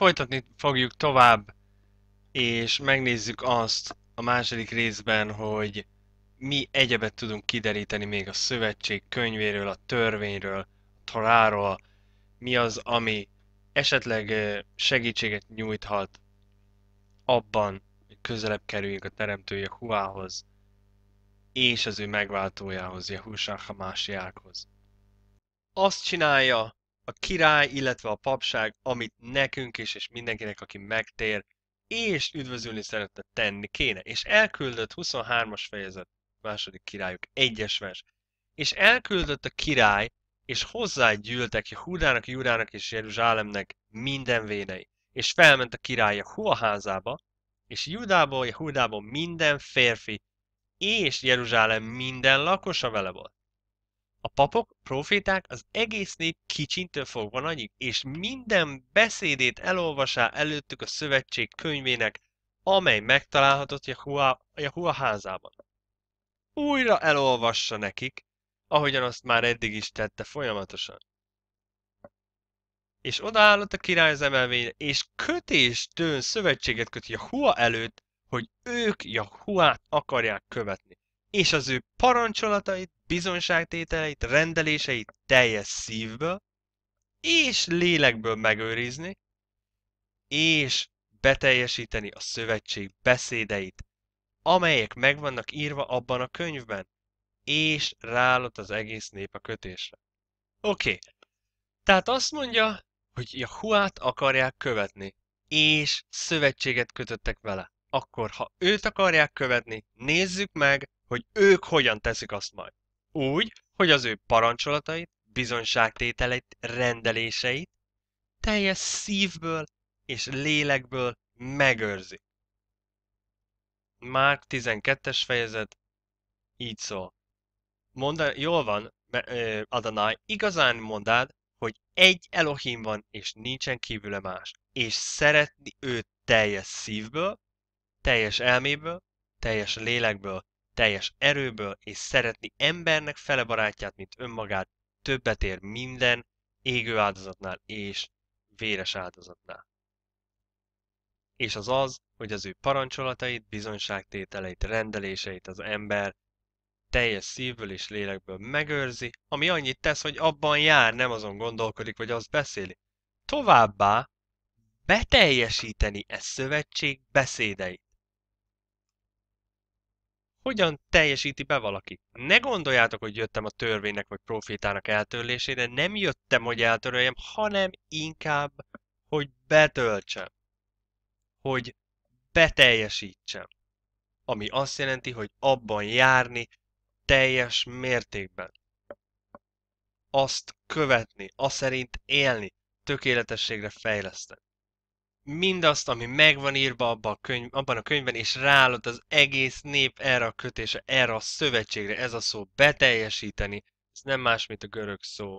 folytatni fogjuk tovább, és megnézzük azt a második részben, hogy mi egyebet tudunk kideríteni még a szövetség könyvéről, a törvényről, a toráról, mi az, ami esetleg segítséget nyújthat abban, hogy közelebb kerüljünk a teremtője Huához, és az ő megváltójához, Jehusán Hamásiákhoz. Azt csinálja, a király, illetve a papság, amit nekünk is, és mindenkinek, aki megtér, és üdvözülni szeretne tenni kéne. És elküldött 23-as fejezet, második királyuk, egyes vers. És elküldött a király, és a Jehudának, Júrának és Jeruzsálemnek minden vénei. És felment a király a házába, és Judából, Jehudából minden férfi, és Jeruzsálem minden lakosa vele volt a papok, proféták az egész nép kicsintől fogva nagyig, és minden beszédét elolvasá előttük a szövetség könyvének, amely megtalálhatott Jahua, Jahua házában. Újra elolvassa nekik, ahogyan azt már eddig is tette folyamatosan. És odaállott a király az emelvényre, és kötéstőn szövetséget köt Jahua előtt, hogy ők Jahuát akarják követni, és az ő parancsolatait bizonságtételeit, rendeléseit teljes szívből és lélekből megőrizni, és beteljesíteni a szövetség beszédeit, amelyek megvannak írva abban a könyvben, és rálott az egész nép a kötésre. Oké, okay. tehát azt mondja, hogy Jahuát akarják követni, és szövetséget kötöttek vele. Akkor, ha őt akarják követni, nézzük meg, hogy ők hogyan teszik azt majd. Úgy, hogy az ő parancsolatait, bizonságtételeit, rendeléseit teljes szívből és lélekből megőrzi. Márk 12-es fejezet így szól. Mondd, jól van, Adonai, igazán mondád, hogy egy Elohim van, és nincsen kívüle más, és szeretni őt teljes szívből, teljes elméből, teljes lélekből, teljes erőből, és szeretni embernek fele barátját, mint önmagát, többet ér minden égő áldozatnál és véres áldozatnál. És az az, hogy az ő parancsolatait, bizonyságtételeit, rendeléseit az ember teljes szívből és lélekből megőrzi, ami annyit tesz, hogy abban jár, nem azon gondolkodik, vagy azt beszéli. Továbbá beteljesíteni e szövetség beszédeit hogyan teljesíti be valaki. Ne gondoljátok, hogy jöttem a törvénynek vagy profétának eltörlésére, nem jöttem, hogy eltöröljem, hanem inkább, hogy betöltsem. Hogy beteljesítsem. Ami azt jelenti, hogy abban járni teljes mértékben. Azt követni, azt szerint élni, tökéletességre fejleszteni mindazt, ami megvan írva abban a, könyv, abban a könyvben, és rálott az egész nép erre a kötése, erre a szövetségre, ez a szó beteljesíteni, ez nem más, mint a görög szó.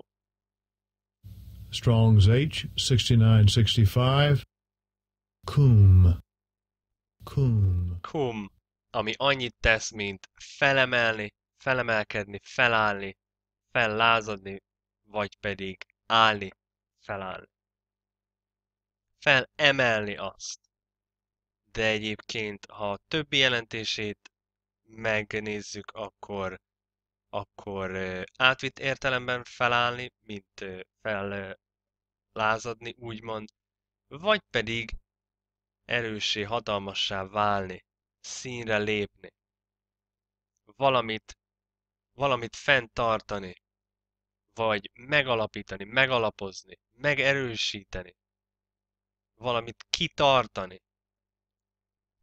Strong's H, 6965, cum. Cum. Cum, ami annyit tesz, mint felemelni, felemelkedni, felállni, fellázadni, vagy pedig állni, felállni felemelni azt. De egyébként, ha a többi jelentését megnézzük, akkor, akkor átvitt értelemben felállni, mint fellázadni, úgymond, vagy pedig erősé, hatalmassá válni, színre lépni, valamit, valamit fenntartani, vagy megalapítani, megalapozni, megerősíteni valamit kitartani.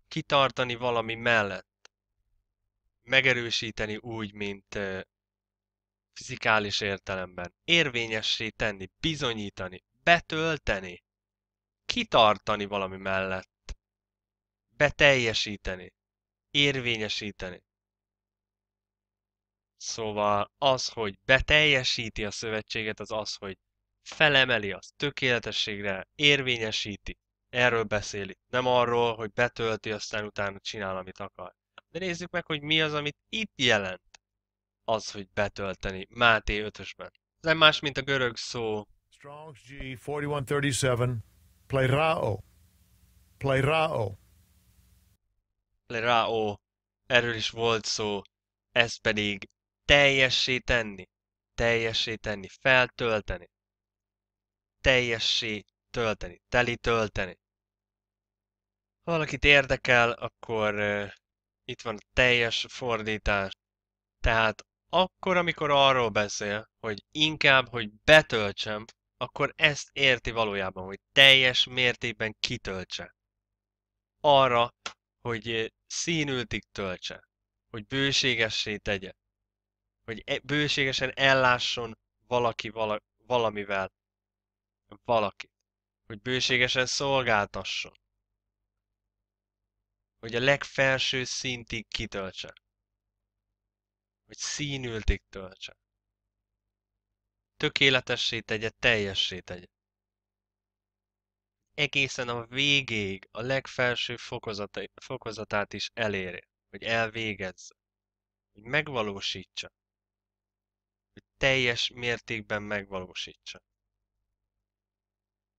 Kitartani valami mellett. Megerősíteni úgy, mint fizikális értelemben. Érvényessé tenni, bizonyítani, betölteni. Kitartani valami mellett. Beteljesíteni. Érvényesíteni. Szóval az, hogy beteljesíti a szövetséget, az az, hogy felemeli azt tökéletességre, érvényesíti. Erről beszéli, Nem arról, hogy betölti, aztán utána csinál, amit akar. De nézzük meg, hogy mi az, amit itt jelent az, hogy betölteni Máté 5-ösben. Ez nem más, mint a görög szó. Strong's G 4137 Plerao. Plerao. Plerao. Erről is volt szó. Ez pedig teljessé tenni. Teljessé tenni, feltölteni teljessé tölteni, teli tölteni. Ha valakit érdekel, akkor uh, itt van a teljes fordítás. Tehát akkor, amikor arról beszél, hogy inkább, hogy betöltsem, akkor ezt érti valójában, hogy teljes mértékben kitöltse. Arra, hogy színültig töltse, hogy bőségessé tegye, hogy e, bőségesen ellásson valaki vala, valamivel, valakit, hogy bőségesen szolgáltasson, hogy a legfelső szintig kitöltse, hogy színültig töltse, tökéletessé tegye, teljessé tegye. Egészen a végéig a legfelső fokozatát is elérje, hogy elvégezze, hogy megvalósítsa, hogy teljes mértékben megvalósítsa.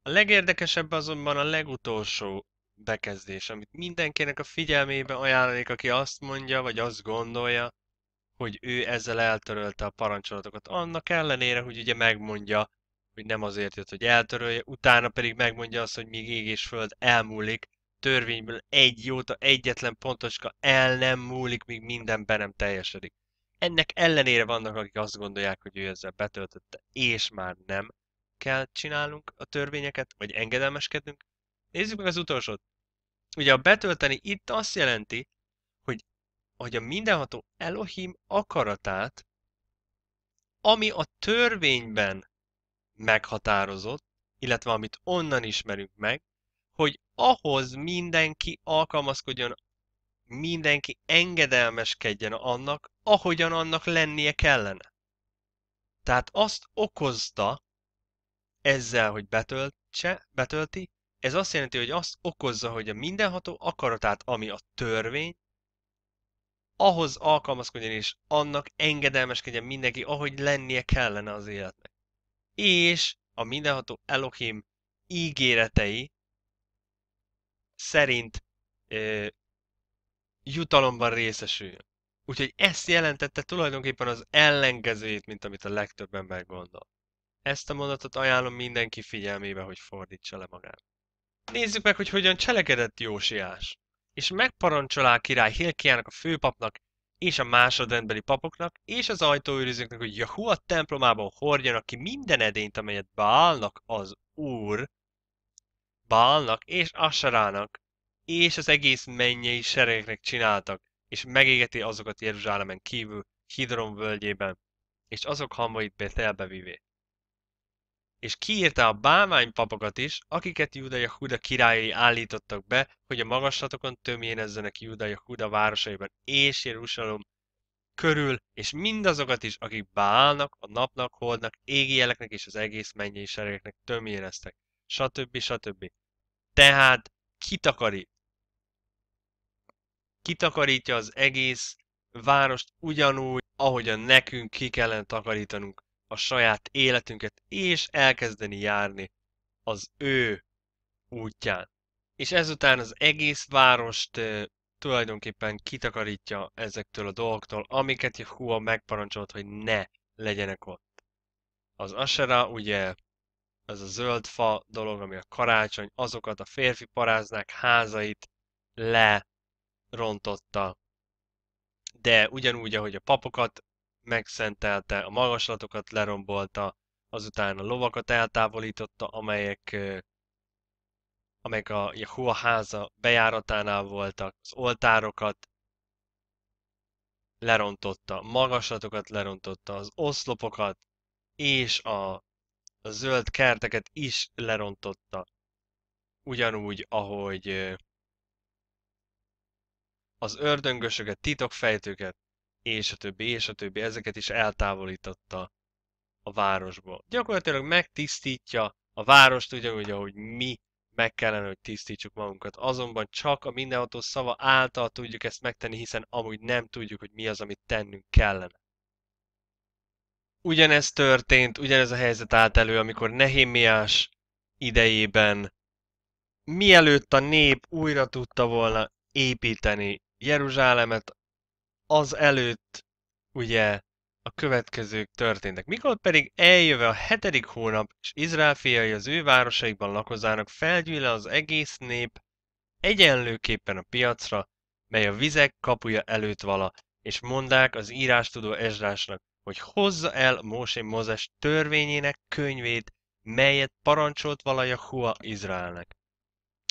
A legérdekesebb azonban a legutolsó bekezdés, amit mindenkinek a figyelmébe ajánlanék, aki azt mondja, vagy azt gondolja, hogy ő ezzel eltörölte a parancsolatokat. Annak ellenére, hogy ugye megmondja, hogy nem azért jött, hogy eltörölje, utána pedig megmondja azt, hogy míg ég és föld elmúlik, törvényből egy jóta egyetlen pontoska el nem múlik, míg minden be nem teljesedik. Ennek ellenére vannak, akik azt gondolják, hogy ő ezzel betöltötte, és már nem kell csinálnunk a törvényeket, vagy engedelmeskednünk. Nézzük meg az utolsót. Ugye a betölteni itt azt jelenti, hogy, hogy a mindenható Elohim akaratát, ami a törvényben meghatározott, illetve amit onnan ismerünk meg, hogy ahhoz mindenki alkalmazkodjon, mindenki engedelmeskedjen annak, ahogyan annak lennie kellene. Tehát azt okozta, ezzel, hogy betöltse, betölti, ez azt jelenti, hogy azt okozza, hogy a mindenható akaratát, ami a törvény, ahhoz alkalmazkodjon és annak engedelmeskedjen mindenki, ahogy lennie kellene az életnek. És a mindenható Elohim ígéretei szerint ö, jutalomban részesüljön. Úgyhogy ezt jelentette tulajdonképpen az ellenkezőjét, mint amit a legtöbb ember gondol. Ezt a mondatot ajánlom mindenki figyelmébe, hogy fordítsa le magát. Nézzük meg, hogy hogyan cselekedett Jósiás. És megparancsolá a király Hilkiának a főpapnak és a másodrendbeli papoknak és az ajtóőrizőknek, hogy Jahua templomában hordjanak ki minden edényt, amelyet Bálnak az Úr, Bálnak és Asarának és az egész mennyei seregeknek csináltak, és megégeti azokat Jeruzsálemen kívül, Hidron völgyében, és azok hamvait Bethelbe vivé és kiírta a bálványpapokat is, akiket Júda Huda királyai állítottak be, hogy a magaslatokon tömjénezzenek Júda Huda városaiban és Jeruzsalom körül, és mindazokat is, akik Bálnak, a napnak, holdnak, égi jeleknek és az egész mennyi seregeknek tömjéneztek, stb. stb. Tehát kitakarít. Kitakarítja az egész várost ugyanúgy, ahogyan nekünk ki kellene takarítanunk a saját életünket, és elkezdeni járni az ő útján. És ezután az egész várost tulajdonképpen kitakarítja ezektől a dolgoktól, amiket Hua megparancsolt, hogy ne legyenek ott. Az asera, ugye, ez a zöld fa dolog, ami a karácsony, azokat a férfi paráznák házait lerontotta. De ugyanúgy, ahogy a papokat megszentelte, a magaslatokat lerombolta, azután a lovakat eltávolította, amelyek, amelyek a Jehua háza bejáratánál voltak, az oltárokat lerontotta, magaslatokat lerontotta, az oszlopokat és a, a zöld kerteket is lerontotta. Ugyanúgy, ahogy az ördöngösöket, titokfejtőket, és a többi, és a többi, ezeket is eltávolította a városból. Gyakorlatilag megtisztítja a várost ugyanúgy, ahogy mi meg kellene, hogy tisztítsuk magunkat. Azonban csak a mindenható szava által tudjuk ezt megtenni, hiszen amúgy nem tudjuk, hogy mi az, amit tennünk kellene. Ugyanez történt, ugyanez a helyzet állt elő, amikor Nehémiás idejében mielőtt a nép újra tudta volna építeni Jeruzsálemet, az előtt ugye a következők történtek. Mikor pedig eljöve a hetedik hónap, és Izrael fiai az ő városaikban lakozának, felgyűle az egész nép egyenlőképpen a piacra, mely a vizek kapuja előtt vala, és mondák az írástudó Ezrásnak, hogy hozza el Mósé mozes törvényének könyvét, melyet parancsolt vala Jahua Izraelnek.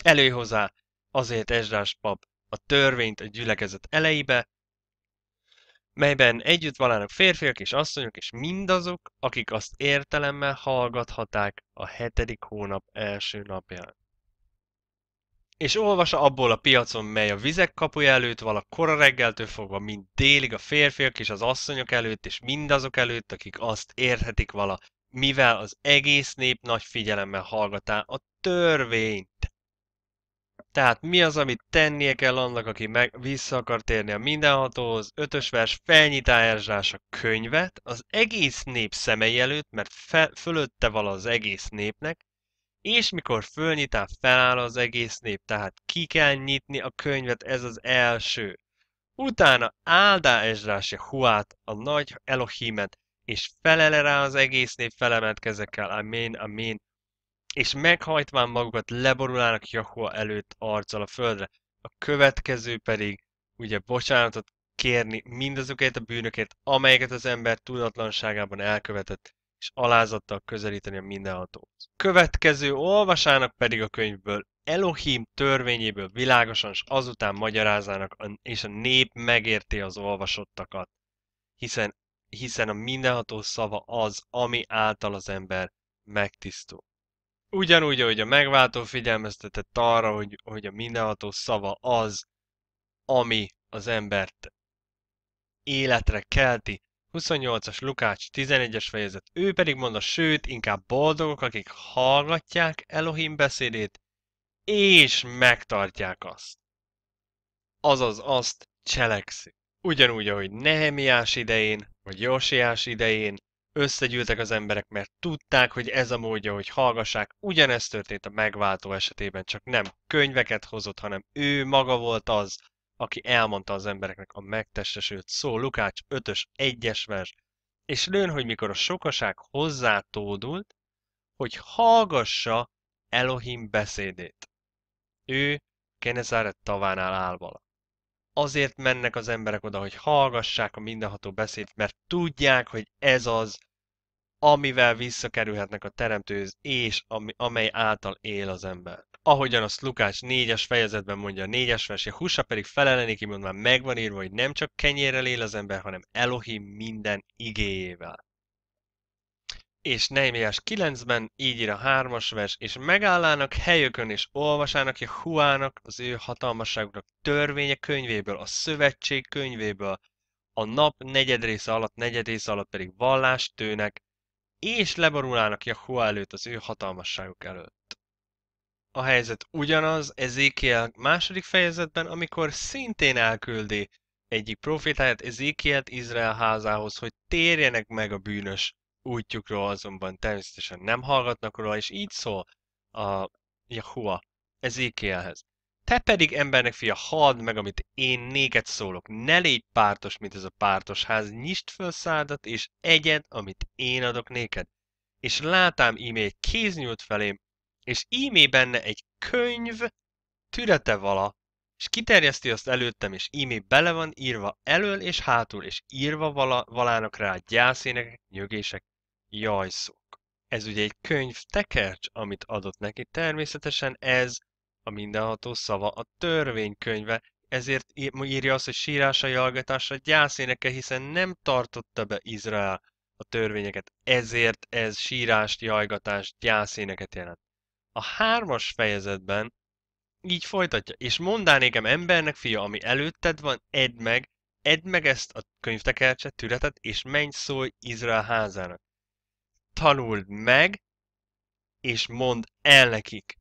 Előhozzá azért Ezrás pap a törvényt a gyülekezet elejébe, melyben együtt valának férfiak és asszonyok és mindazok, akik azt értelemmel hallgathaták a hetedik hónap első napján. És olvasa abból a piacon, mely a vizek kapuja előtt vala kora reggeltől fogva, mint délig a férfiak és az asszonyok előtt, és mindazok előtt, akik azt érthetik vala, mivel az egész nép nagy figyelemmel hallgatá a törvényt. Tehát mi az, amit tennie kell annak, aki meg vissza akar térni a mindenhatóhoz, ötös vers felnyitásra könyvet, az egész nép szemei előtt, mert fe, fölötte vala az egész népnek, és mikor fölnyitá, feláll az egész nép, tehát ki kell nyitni a könyvet, ez az első. Utána áldá Ezrási Huát, a nagy Elohimet, és felele rá az egész nép felemetkezekkel, amén, amén, és meghajtván magukat leborulnának Jahua előtt arccal a földre. A következő pedig ugye bocsánatot kérni mindazokért a bűnökért, amelyeket az ember tudatlanságában elkövetett, és alázattal közelíteni a mindenhatót. Következő olvasának pedig a könyvből Elohim törvényéből világosan, és azután magyarázának és a nép megérti az olvasottakat, hiszen, hiszen a mindenható szava az, ami által az ember megtisztul. Ugyanúgy, ahogy a megváltó figyelmeztetett arra, hogy, hogy a mindenható szava az, ami az embert életre kelti. 28-as Lukács 11-es fejezet. Ő pedig mondta, sőt, inkább boldogok, akik hallgatják Elohim beszédét, és megtartják azt. Azaz azt cselekszik. Ugyanúgy, ahogy Nehemiás idején, vagy Josiás idején, összegyűltek az emberek, mert tudták, hogy ez a módja, hogy hallgassák. Ugyanezt történt a megváltó esetében, csak nem könyveket hozott, hanem ő maga volt az, aki elmondta az embereknek a megtestesült szó, Lukács 5-ös, 1-es vers. És lőn, hogy mikor a sokaság hozzátódult, hogy hallgassa Elohim beszédét. Ő Kenezáret tavánál áll vala. Azért mennek az emberek oda, hogy hallgassák a mindenható beszédet, mert tudják, hogy ez az, amivel visszakerülhetnek a teremtőz és ami, amely által él az ember. Ahogyan azt Lukács négyes fejezetben mondja, a négyes es verse, Husa pedig felelenik, így már megvan írva, hogy nem csak kenyérrel él az ember, hanem Elohim minden igéjével. És Neimiás 9-ben így ír a hármas vers, és megállának helyökön és olvasának Huának, az ő hatalmasságuknak törvénye könyvéből, a szövetség könyvéből, a nap negyed része alatt, negyed része alatt pedig vallást tőnek, és leborulnának Jahu előtt, az ő hatalmasságuk előtt. A helyzet ugyanaz Ezékiel második fejezetben, amikor szintén elküldi egyik profétáját Ezékielt Izrael házához, hogy térjenek meg a bűnös útjukról, azonban természetesen nem hallgatnak róla, és így szól a Jahua Ezékielhez. Te pedig embernek fia, halld meg, amit én néked szólok. Ne légy pártos, mint ez a pártos ház. Nyisd föl szádat, és egyed, amit én adok néked. És látám ímé egy kéz felém, és ímé benne egy könyv, türete vala, és kiterjeszti azt előttem, és ímé bele van írva elől és hátul, és írva vala, valának rá gyászének, nyögések, jajszók. Ez ugye egy könyv tekercs, amit adott neki, természetesen ez a mindenható szava, a törvénykönyve, ezért írja azt, hogy sírása, jalgatásra gyászéneke, hiszen nem tartotta be Izrael a törvényeket. Ezért ez sírást, jajgatást, gyászéneket jelent. A hármas fejezetben így folytatja, és mondd nékem embernek, fia, ami előtted van, edd meg, edd meg ezt a könyvtekercset, türetet, és menj szólj Izrael házának. Tanuld meg, és mondd el nekik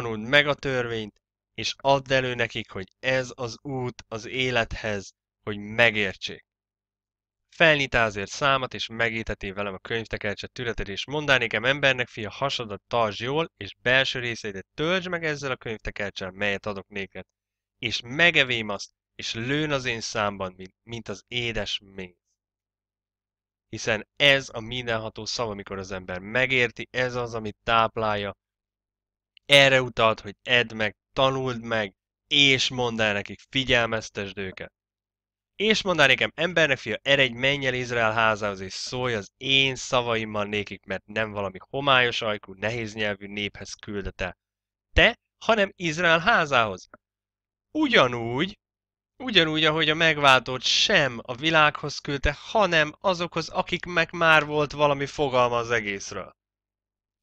tanuld meg a törvényt, és add elő nekik, hogy ez az út az élethez, hogy megértsék. Felnyit azért számat, és megéteti velem a könyvtekercset tületed, és mondánékem embernek, fia, hasadat tartsd jól, és belső részeidet töltsd meg ezzel a könyvtekercsel, melyet adok néked, és megevém azt, és lőn az én számban, mint, mint az édes mély. Hiszen ez a mindenható szav, amikor az ember megérti, ez az, amit táplálja, erre utalt, hogy edd meg, tanuld meg, és mondd el nekik, figyelmeztesd őket. És mondd el nekem, embernek fia, eredj, menj el Izrael házához, és szólj az én szavaimmal nékik, mert nem valami homályos ajkú, nehéz nyelvű néphez küldete. Te, hanem Izrael házához. Ugyanúgy, ugyanúgy, ahogy a megváltót sem a világhoz küldte, hanem azokhoz, akik meg már volt valami fogalma az egészről.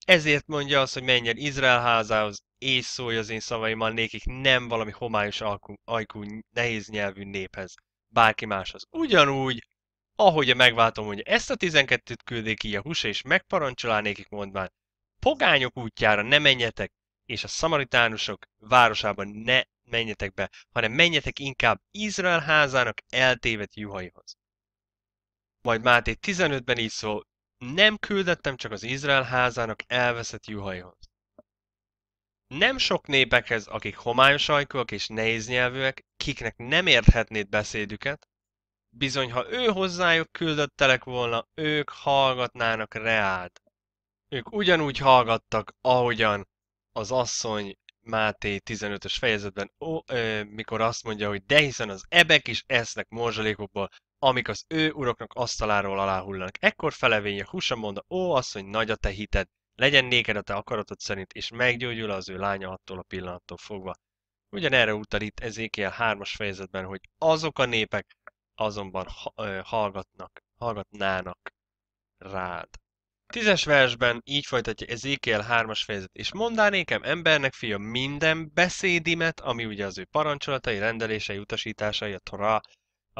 Ezért mondja azt, hogy menjen Izrael házához, és szólj az én szavaimmal nékik, nem valami homályos ajkú, nehéz nyelvű néphez, bárki máshoz. Ugyanúgy, ahogy a megváltom, hogy ezt a 12-t küldék ki Jahuse, és megparancsolá nékik mondván, pogányok útjára ne menjetek, és a szamaritánusok városában ne menjetek be, hanem menjetek inkább Izrael házának eltévet juhaihoz. Majd Máté 15-ben így szól, nem küldettem csak az Izrael házának elveszett juhaihoz. Nem sok népekhez, akik homályos ajkúak és nehéz nyelvűek, kiknek nem érthetnéd beszédüket, bizony ha ő hozzájuk küldöttelek volna, ők hallgatnának reád. Ők ugyanúgy hallgattak, ahogyan az asszony Máté 15-ös fejezetben, ó, ö, mikor azt mondja, hogy de hiszen az ebek is esznek morzsalékokból, amik az ő uroknak asztaláról aláhullanak. Ekkor felevénje húsa mondta, ó asszony, nagy a te hited, legyen néked a te akaratod szerint, és meggyógyul az ő lánya attól a pillanattól fogva. erre utal itt Ezékiel hármas fejezetben, hogy azok a népek azonban hallgatnak, hallgatnának rád. Tízes versben így folytatja Ezékiel 3-as fejezet, és mondá nékem embernek fia minden beszédimet, ami ugye az ő parancsolatai, rendelései, utasításai, a Torá,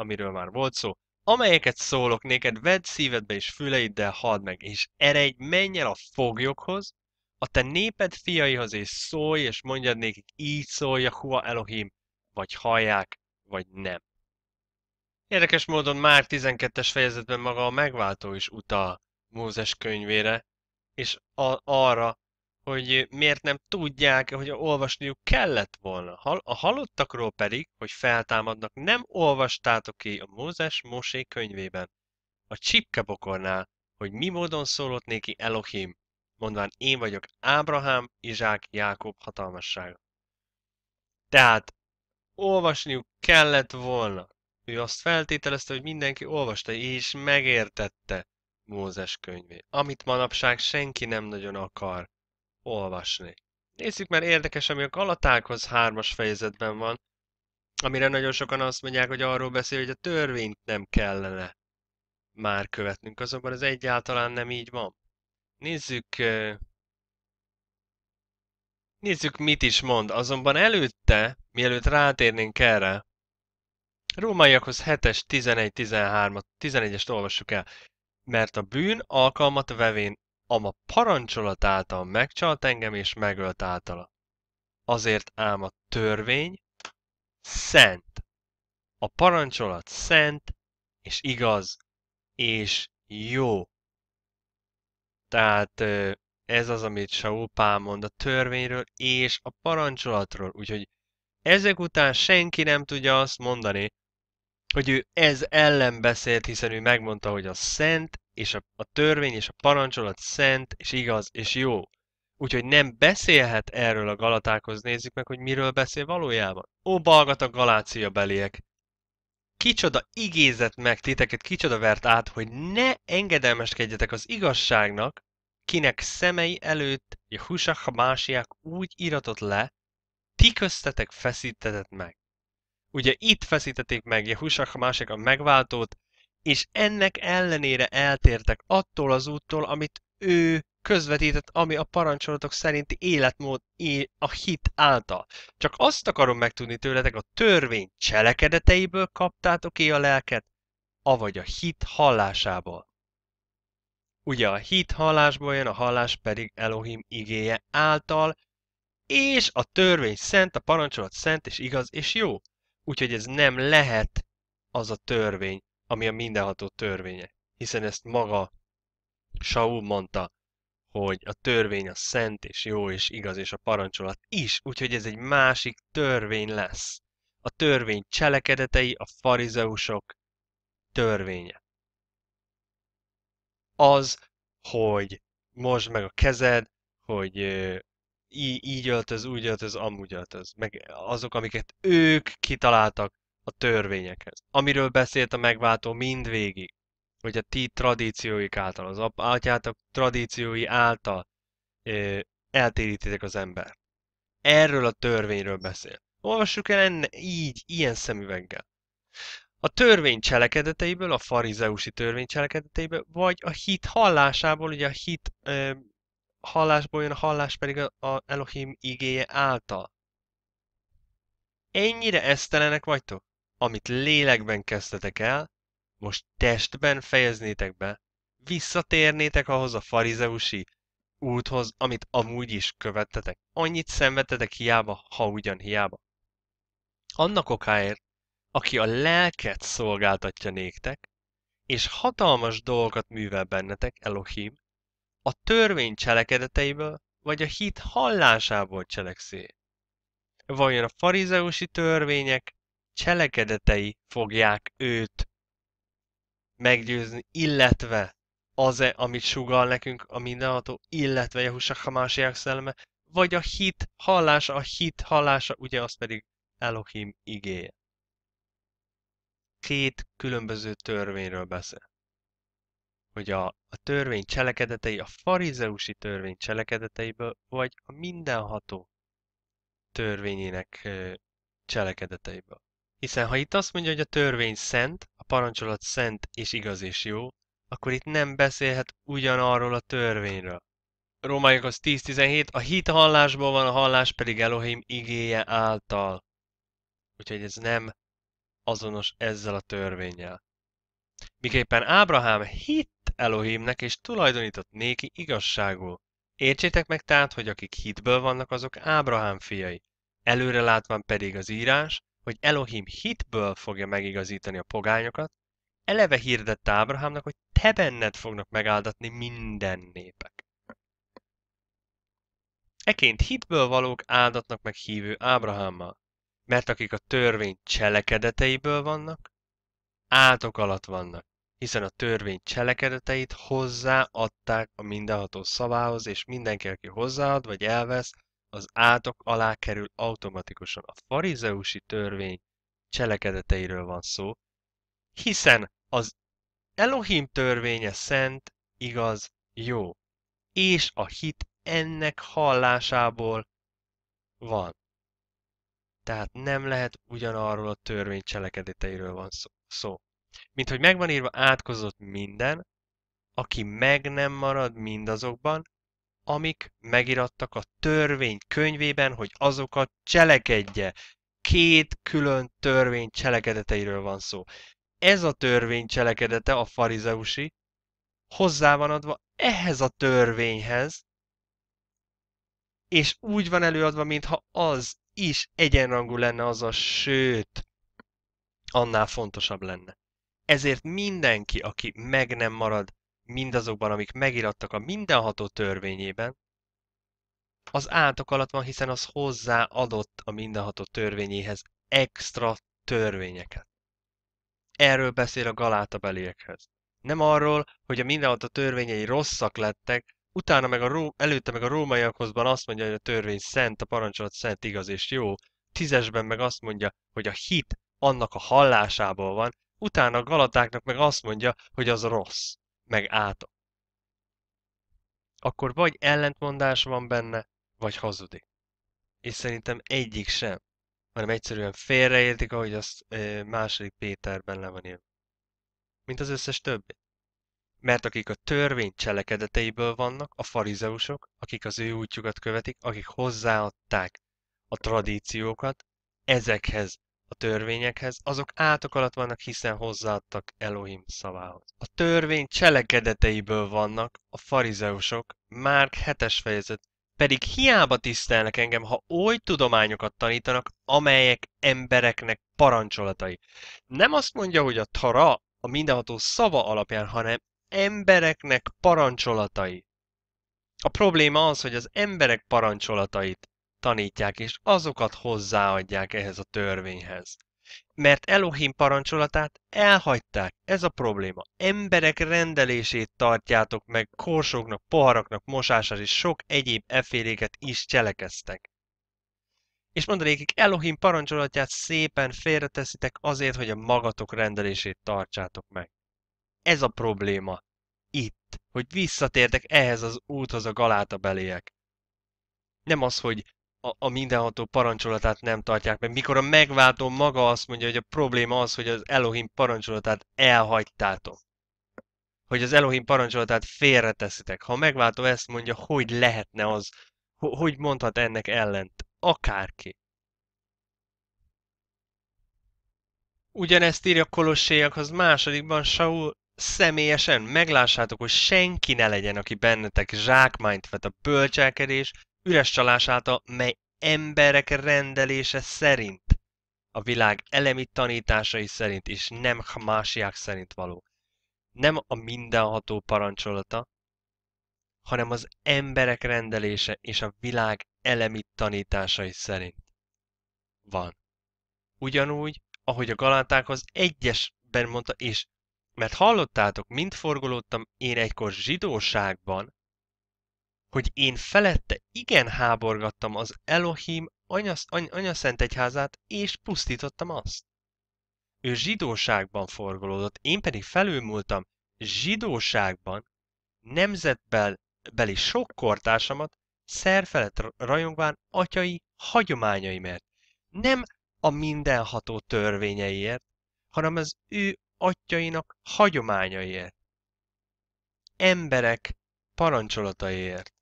amiről már volt szó, amelyeket szólok néked, vedd szívedbe és füleiddel hadd meg, és eredj, menj el a foglyokhoz, a te néped fiaihoz, és szólj, és mondjad nékik, így szólja Hua Elohim, vagy hallják, vagy nem. Érdekes módon már 12-es fejezetben maga a megváltó is utal Mózes könyvére, és a- arra, hogy eh, miért nem tudják, hogy olvasniuk kellett volna. A halottakról pedig, hogy feltámadnak, nem olvastátok ki a Mózes Mosé könyvében. A csipkebokornál, hogy mi módon szólott néki Elohim, mondván én vagyok Ábrahám, Izsák, Jákob hatalmassága. Tehát olvasniuk kellett volna. Ő azt feltételezte, hogy mindenki olvasta és megértette Mózes könyvét, amit manapság senki nem nagyon akar olvasni. Nézzük, mert érdekes, ami a Galatákhoz hármas fejezetben van, amire nagyon sokan azt mondják, hogy arról beszél, hogy a törvényt nem kellene már követnünk, azonban ez egyáltalán nem így van. Nézzük, nézzük mit is mond, azonban előtte, mielőtt rátérnénk erre, Rómaiakhoz 7-es, 11-13-at, 11-est olvassuk el. Mert a bűn alkalmat vevén ama parancsolat által megcsalt engem és megölt általa. Azért ám a törvény szent. A parancsolat szent és igaz és jó. Tehát ez az, amit Saul Pál mond a törvényről és a parancsolatról. Úgyhogy ezek után senki nem tudja azt mondani, hogy ő ez ellen beszélt, hiszen ő megmondta, hogy a szent és a, a törvény és a parancsolat szent és igaz és jó. Úgyhogy nem beszélhet erről a galatákhoz, nézzük meg, hogy miről beszél valójában. Ó, balgat a galácia beliek! Kicsoda igézett meg titeket, kicsoda vert át, hogy ne engedelmeskedjetek az igazságnak, kinek szemei előtt a másiák úgy iratott le, ti köztetek feszítetett meg. Ugye itt feszítették meg a másiák a megváltót, és ennek ellenére eltértek attól az úttól, amit ő közvetített, ami a parancsolatok szerinti életmód a hit által. Csak azt akarom megtudni tőletek, a törvény cselekedeteiből kaptátok-e a lelket, avagy a hit hallásából. Ugye a hit hallásból jön, a hallás pedig Elohim igéje által, és a törvény szent, a parancsolat szent és igaz és jó. Úgyhogy ez nem lehet az a törvény, ami a mindenható törvénye. Hiszen ezt maga Saul mondta, hogy a törvény a szent és jó és igaz és a parancsolat is, úgyhogy ez egy másik törvény lesz. A törvény cselekedetei a farizeusok törvénye. Az, hogy most meg a kezed, hogy így öltöz, úgy öltöz, amúgy öltöz. Meg azok, amiket ők kitaláltak, a törvényekhez. Amiről beszélt a megváltó mindvégig, hogy a ti tradícióik által, az atyátok tradíciói által ö, eltérítitek az ember. Erről a törvényről beszél. Olvassuk el enne, így, ilyen szemüveggel. A törvény cselekedeteiből, a farizeusi törvény cselekedeteiből, vagy a hit hallásából, ugye a hit ö, hallásból jön, a hallás pedig a, a Elohim igéje által. Ennyire esztelenek vagytok? amit lélekben kezdtetek el, most testben fejeznétek be, visszatérnétek ahhoz a farizeusi úthoz, amit amúgy is követtetek. Annyit szenvedtetek hiába, ha ugyan hiába. Annak okáért, aki a lelket szolgáltatja néktek, és hatalmas dolgokat művel bennetek, Elohim, a törvény cselekedeteiből, vagy a hit hallásából cselekszé. Vajon a farizeusi törvények cselekedetei fogják őt meggyőzni, illetve az-e, amit sugal nekünk a mindenható, illetve Jehusa Hamásiák szelleme, vagy a hit hallása, a hit hallása, ugye az pedig Elohim igéje. Két különböző törvényről beszél. Hogy a, a törvény cselekedetei a farizeusi törvény cselekedeteiből, vagy a mindenható törvényének cselekedeteiből. Hiszen ha itt azt mondja, hogy a törvény szent, a parancsolat szent és igaz és jó, akkor itt nem beszélhet ugyanarról a törvényről. az 10.17, a hit a hallásból van, a hallás pedig Elohim igéje által. Úgyhogy ez nem azonos ezzel a törvényel. Miképpen Ábrahám hitt Elohimnek és tulajdonított néki igazságul. Értsétek meg tehát, hogy akik hitből vannak, azok Ábrahám fiai. Előre látván pedig az írás, hogy Elohim hitből fogja megigazítani a pogányokat, eleve hirdette Ábrahámnak, hogy te benned fognak megáldatni minden népek. Eként hitből valók áldatnak meg hívő Ábrahámmal, mert akik a törvény cselekedeteiből vannak, átok alatt vannak, hiszen a törvény cselekedeteit hozzáadták a mindenható szavához, és mindenki, aki hozzáad vagy elvesz, az átok alá kerül automatikusan. A farizeusi törvény cselekedeteiről van szó, hiszen az Elohim törvénye szent, igaz, jó, és a hit ennek hallásából van. Tehát nem lehet ugyanarról a törvény cselekedeteiről van szó. szó. Mint hogy megvan írva átkozott minden, aki meg nem marad mindazokban, amik megirattak a törvény könyvében, hogy azokat cselekedje. Két külön törvény cselekedeteiről van szó. Ez a törvény cselekedete, a farizeusi, hozzá van adva ehhez a törvényhez, és úgy van előadva, mintha az is egyenrangú lenne az a sőt, annál fontosabb lenne. Ezért mindenki, aki meg nem marad mindazokban, amik megirattak a mindenható törvényében, az átok alatt van, hiszen az hozzáadott a mindenható törvényéhez extra törvényeket. Erről beszél a Galáta beliekhez. Nem arról, hogy a mindenható törvényei rosszak lettek, utána meg a ró- előtte meg a rómaiakhozban azt mondja, hogy a törvény szent, a parancsolat szent, igaz és jó, tízesben meg azt mondja, hogy a hit annak a hallásából van, utána a galatáknak meg azt mondja, hogy az rossz meg át, Akkor vagy ellentmondás van benne, vagy hazudik. És szerintem egyik sem, hanem egyszerűen félreértik, ahogy azt második Péterben le van írva. Mint az összes többi. Mert akik a törvény cselekedeteiből vannak, a farizeusok, akik az ő útjukat követik, akik hozzáadták a tradíciókat, ezekhez a törvényekhez, azok átok alatt vannak, hiszen hozzáadtak Elohim szavához. A törvény cselekedeteiből vannak a farizeusok, Márk 7-es fejezet, pedig hiába tisztelnek engem, ha oly tudományokat tanítanak, amelyek embereknek parancsolatai. Nem azt mondja, hogy a Tara a mindenható szava alapján, hanem embereknek parancsolatai. A probléma az, hogy az emberek parancsolatait tanítják, és azokat hozzáadják ehhez a törvényhez. Mert Elohim parancsolatát elhagyták, ez a probléma. Emberek rendelését tartjátok meg, korsóknak, poharaknak, mosásás és sok egyéb eféléket is cselekeztek. És mondanékik, Elohim parancsolatját szépen félreteszitek azért, hogy a magatok rendelését tartsátok meg. Ez a probléma. Itt, hogy visszatértek ehhez az úthoz a galáta beliek. Nem az, hogy a, a mindenható parancsolatát nem tartják meg. Mikor a megváltó maga azt mondja, hogy a probléma az, hogy az Elohim parancsolatát elhagytátok. Hogy az Elohim parancsolatát félreteszitek. Ha a megváltó ezt mondja, hogy lehetne az, hogy mondhat ennek ellent? Akárki. Ugyanezt írja Kolosséjakhoz másodikban Saul személyesen meglássátok, hogy senki ne legyen, aki bennetek zsákmányt vet a bölcselkedés, üres csalását a mely emberek rendelése szerint, a világ elemi tanításai szerint és nem másiák szerint való. Nem a mindenható parancsolata, hanem az emberek rendelése és a világ elemi tanításai szerint van. Ugyanúgy, ahogy a Galátákhoz egyesben mondta, és mert hallottátok, mint forgolódtam én egykor zsidóságban, hogy én felette igen háborgattam az Elohim anyaszent any, anyaszent egyházát, és pusztítottam azt. Ő zsidóságban forgolódott, én pedig felülmúltam zsidóságban nemzetbeli sok kortársamat szerfelett rajongván atyai hagyományaimért. Nem a mindenható törvényeiért, hanem az ő atyainak hagyományaiért. Emberek parancsolataiért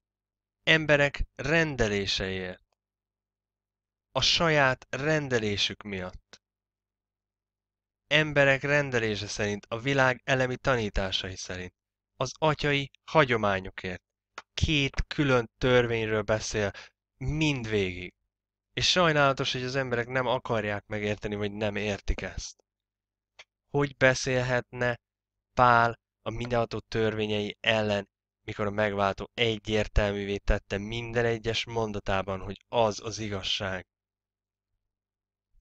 emberek rendeléseiért, a saját rendelésük miatt. Emberek rendelése szerint, a világ elemi tanításai szerint, az atyai hagyományokért. Két külön törvényről beszél mindvégig. És sajnálatos, hogy az emberek nem akarják megérteni, vagy nem értik ezt. Hogy beszélhetne Pál a mindenható törvényei ellen mikor a megváltó egyértelművé tette minden egyes mondatában, hogy az az igazság.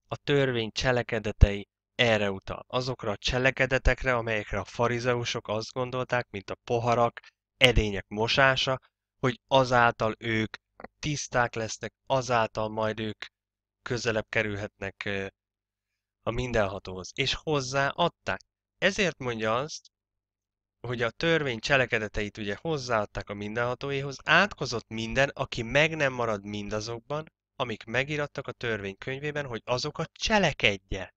A törvény cselekedetei erre utal, azokra a cselekedetekre, amelyekre a farizeusok azt gondolták, mint a poharak, edények mosása, hogy azáltal ők tiszták lesznek, azáltal majd ők közelebb kerülhetnek a mindenhatóhoz, és hozzáadták. Ezért mondja azt, hogy a törvény cselekedeteit ugye hozzáadták a mindenhatóéhoz, átkozott minden, aki meg nem marad mindazokban, amik megírattak a törvény könyvében, hogy azokat cselekedje.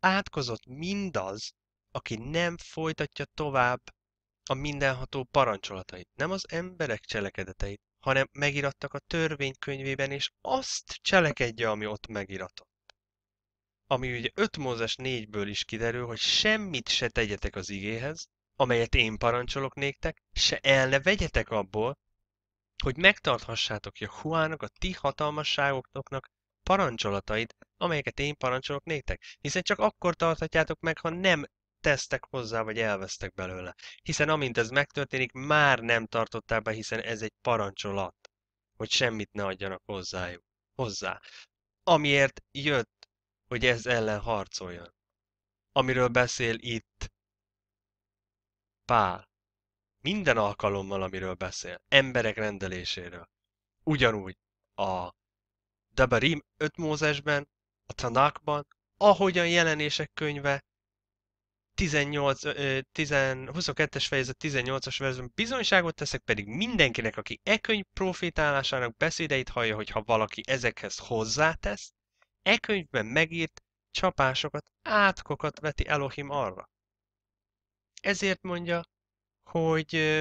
Átkozott mindaz, aki nem folytatja tovább a mindenható parancsolatait, nem az emberek cselekedeteit, hanem megirattak a törvénykönyvében, és azt cselekedje, ami ott megiratott. Ami ugye 5 Mózes 4-ből is kiderül, hogy semmit se tegyetek az igéhez, amelyet én parancsolok néktek, se el ne vegyetek abból, hogy megtarthassátok Jehuának a ti hatalmasságoknak parancsolatait, amelyeket én parancsolok néktek, hiszen csak akkor tarthatjátok meg, ha nem tesztek hozzá, vagy elvesztek belőle. Hiszen amint ez megtörténik, már nem tartották be, hiszen ez egy parancsolat, hogy semmit ne adjanak hozzájuk, hozzá. Amiért jött, hogy ez ellen harcoljon. Amiről beszél itt Pál minden alkalommal, amiről beszél, emberek rendeléséről. Ugyanúgy a Debarim 5 Mózesben, a Tanákban, ahogyan jelenések könyve 18, 22-es fejezet 18-as versben bizonyságot teszek pedig mindenkinek, aki e könyv profitálásának beszédeit hallja, hogyha valaki ezekhez hozzátesz, e könyvben megírt csapásokat, átkokat veti Elohim arra, ezért mondja, hogy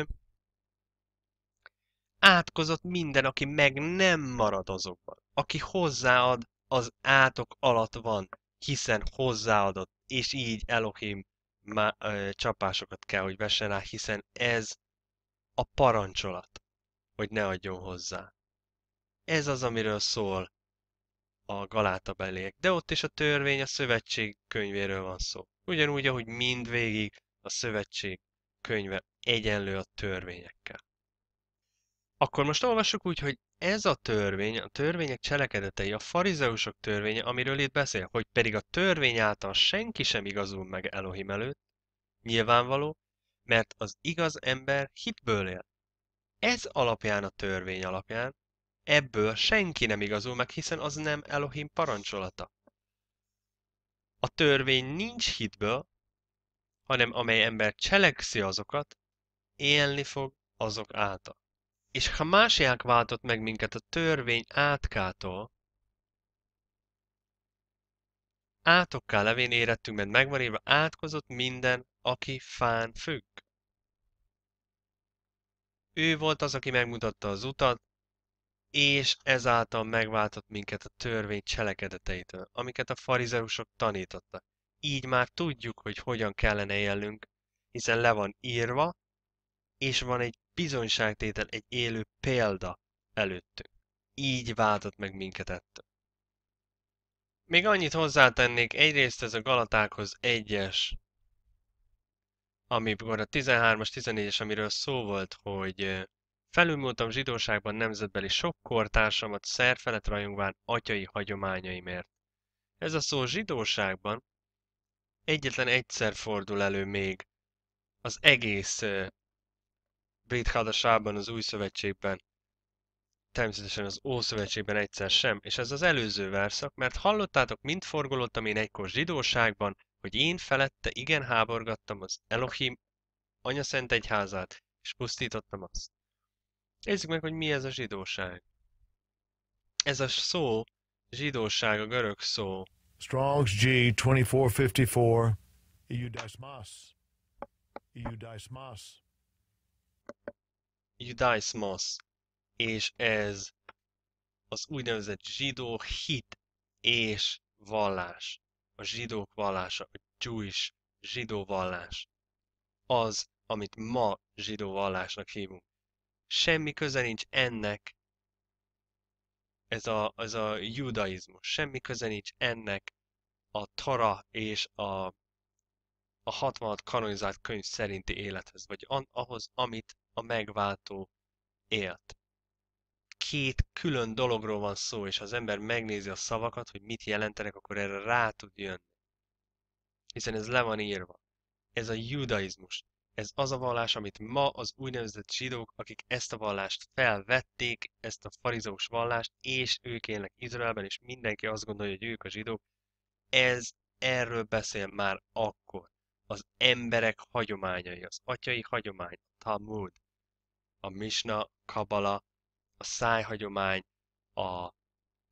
átkozott minden, aki meg nem marad azokban. Aki hozzáad, az átok alatt van, hiszen hozzáadott, és így Elohim má, ö, csapásokat kell, hogy vessen rá, hiszen ez a parancsolat, hogy ne adjon hozzá. Ez az, amiről szól a Galáta beliek. De ott is a törvény a szövetség könyvéről van szó. Ugyanúgy, ahogy mindvégig a szövetség könyve egyenlő a törvényekkel. Akkor most olvassuk úgy, hogy ez a törvény, a törvények cselekedetei, a farizeusok törvénye, amiről itt beszél, hogy pedig a törvény által senki sem igazul meg Elohim előtt, nyilvánvaló, mert az igaz ember hitből él. Ez alapján a törvény alapján, ebből senki nem igazul meg, hiszen az nem Elohim parancsolata. A törvény nincs hitből, hanem amely ember cselekszi azokat, élni fog azok által. És ha másiák váltott meg minket a törvény átkától, átokká levén érettünk, mert megvan írva, átkozott minden, aki fán függ. Ő volt az, aki megmutatta az utat, és ezáltal megváltott minket a törvény cselekedeteitől, amiket a farizeusok tanítottak így már tudjuk, hogy hogyan kellene élnünk, hiszen le van írva, és van egy bizonyságtétel, egy élő példa előttünk. Így váltott meg minket ettől. Még annyit hozzátennék, egyrészt ez a Galatákhoz egyes, amikor a 13-as, 14-es, amiről szó volt, hogy felülmúltam zsidóságban nemzetbeli sok kortársamat szerfelet rajongván atyai hagyományaimért. Ez a szó zsidóságban egyetlen egyszer fordul elő még az egész uh, brit hadasában, az új szövetségben, természetesen az Ószövetségben egyszer sem, és ez az előző verszak, mert hallottátok, mint forgolottam én egykor zsidóságban, hogy én felette igen háborgattam az Elohim anyaszent egyházát, és pusztítottam azt. Nézzük meg, hogy mi ez a zsidóság. Ez a szó, zsidóság, a görög szó, Strong's G 2454 EU dice mas. EU dice mas. EU dice mas. És ez az úgynevezett zsidó hit és vallás. A zsidók vallása, a Jewish zsidó vallás. Az, amit ma zsidó vallásnak hívunk. Semmi köze nincs ennek ez a, ez a judaizmus. Semmi köze nincs ennek a Tara és a, a 66 kanonizált könyv szerinti élethez, vagy an, ahhoz, amit a megváltó élt. Két külön dologról van szó, és az ember megnézi a szavakat, hogy mit jelentenek, akkor erre rá tud jönni. Hiszen ez le van írva. Ez a judaizmus ez az a vallás, amit ma az úgynevezett zsidók, akik ezt a vallást felvették, ezt a farizós vallást, és ők élnek Izraelben, és mindenki azt gondolja, hogy ők a zsidók, ez erről beszél már akkor. Az emberek hagyományai, az atyai hagyomány, a Talmud, a Misna, Kabala, a szájhagyomány, a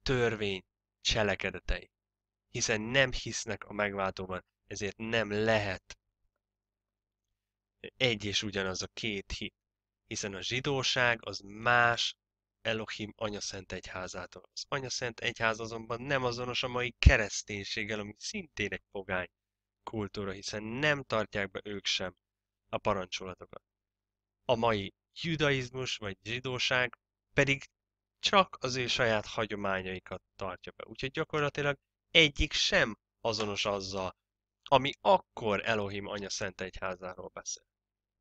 törvény cselekedetei. Hiszen nem hisznek a megváltóban, ezért nem lehet egy és ugyanaz a két hit, hiszen a zsidóság az más Elohim anyaszent egyházától. Az anyaszent egyház azonban nem azonos a mai kereszténységgel, ami szintén egy pogány kultúra, hiszen nem tartják be ők sem a parancsolatokat. A mai judaizmus vagy zsidóság pedig csak az ő saját hagyományaikat tartja be. Úgyhogy gyakorlatilag egyik sem azonos azzal, ami akkor Elohim anya szent egyházáról beszél.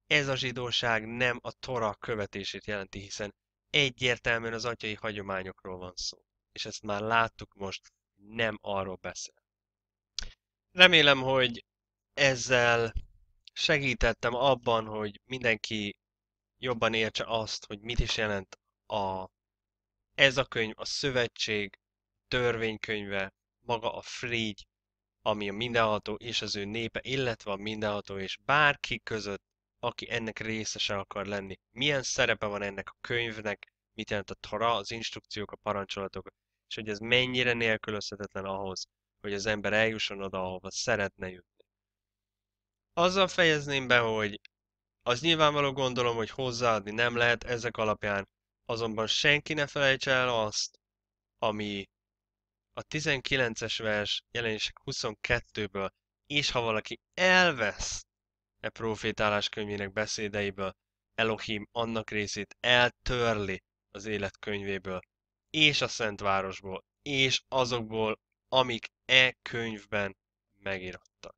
Ez a zsidóság nem a Tora követését jelenti, hiszen egyértelműen az atyai hagyományokról van szó. És ezt már láttuk most, nem arról beszél. Remélem, hogy ezzel segítettem abban, hogy mindenki jobban értse azt, hogy mit is jelent a, ez a könyv, a szövetség, törvénykönyve, maga a frígy, ami a mindenható és az ő népe, illetve a mindenható és bárki között, aki ennek részese akar lenni. Milyen szerepe van ennek a könyvnek, mit jelent a tara, az instrukciók, a parancsolatok, és hogy ez mennyire nélkülözhetetlen ahhoz, hogy az ember eljusson oda, ahova szeretne jutni. Azzal fejezném be, hogy az nyilvánvaló gondolom, hogy hozzáadni nem lehet ezek alapján, azonban senki ne felejts el azt, ami a 19-es vers jelenések 22-ből, és ha valaki elvesz e profétálás könyvének beszédeiből, Elohim annak részét eltörli az élet könyvéből, és a Szent Városból, és azokból, amik e könyvben megírattak.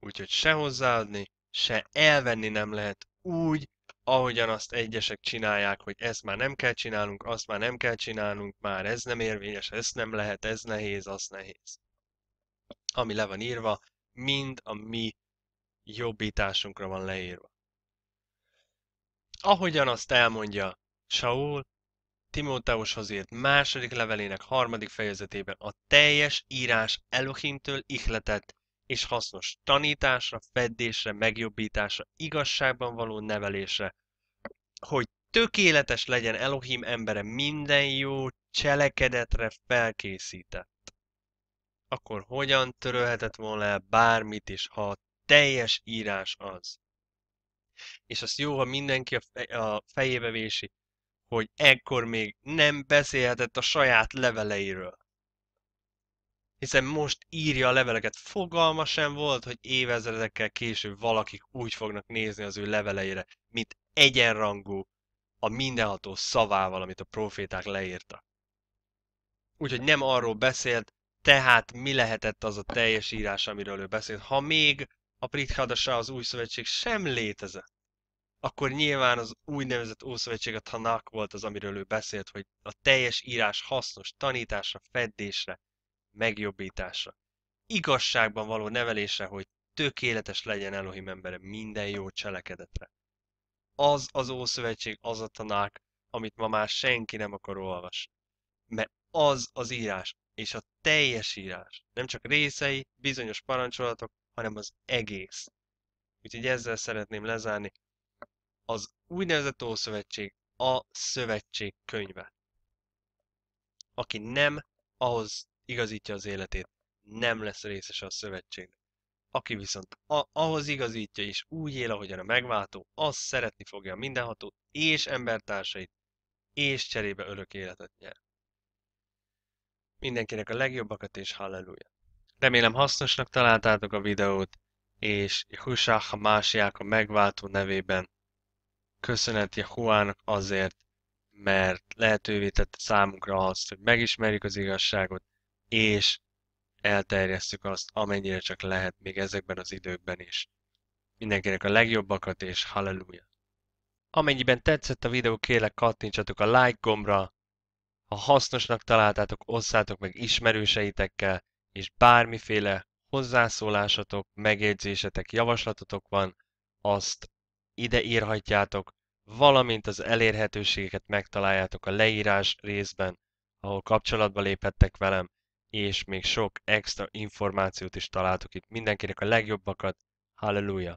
Úgyhogy se hozzáadni, se elvenni nem lehet úgy, ahogyan azt egyesek csinálják, hogy ezt már nem kell csinálnunk, azt már nem kell csinálnunk, már ez nem érvényes, ez nem lehet, ez nehéz, az nehéz. Ami le van írva, mind a mi jobbításunkra van leírva. Ahogyan azt elmondja Saul, Timóteushoz írt második levelének harmadik fejezetében a teljes írás Elohimtől ihletett és hasznos tanításra, feddésre, megjobbításra, igazságban való nevelésre, hogy tökéletes legyen Elohim embere minden jó cselekedetre felkészített. Akkor hogyan törölhetett volna el bármit is, ha a teljes írás az? És azt jó, ha mindenki a fejébe vési, hogy ekkor még nem beszélhetett a saját leveleiről hiszen most írja a leveleket. Fogalma sem volt, hogy évezredekkel később valakik úgy fognak nézni az ő leveleire, mint egyenrangú a mindenható szavával, amit a proféták leírtak. Úgyhogy nem arról beszélt, tehát mi lehetett az a teljes írás, amiről ő beszélt. Ha még a brit hadasa az új szövetség sem létezett, akkor nyilván az úgynevezett Ószövetség a Tanák volt az, amiről ő beszélt, hogy a teljes írás hasznos tanításra, feddésre, megjobbításra, igazságban való nevelésre, hogy tökéletes legyen Elohim embere minden jó cselekedetre. Az az Ószövetség, az a tanák, amit ma már senki nem akar olvasni. Mert az az írás, és a teljes írás, nem csak részei, bizonyos parancsolatok, hanem az egész. Úgyhogy ezzel szeretném lezárni az úgynevezett Ószövetség, a szövetség könyve. Aki nem, ahhoz igazítja az életét, nem lesz részes a szövetségnek. Aki viszont a, ahhoz igazítja és úgy él, ahogyan a megváltó, az szeretni fogja a mindenható és embertársait, és cserébe örök életet nyer. Mindenkinek a legjobbakat és halleluja! Remélem hasznosnak találtátok a videót, és a Hamásiák a megváltó nevében köszönet Jehuának azért, mert lehetővé tette számunkra azt, hogy megismerjük az igazságot, és elterjesszük azt, amennyire csak lehet még ezekben az időkben is. Mindenkinek a legjobbakat, és halleluja! Amennyiben tetszett a videó, kérlek kattintsatok a like gombra, ha hasznosnak találtátok, osszátok meg ismerőseitekkel, és bármiféle hozzászólásatok, megjegyzésetek, javaslatotok van, azt ide írhatjátok, valamint az elérhetőségeket megtaláljátok a leírás részben, ahol kapcsolatba léphettek velem, és még sok extra információt is találtok itt. Mindenkinek a legjobbakat, halleluja!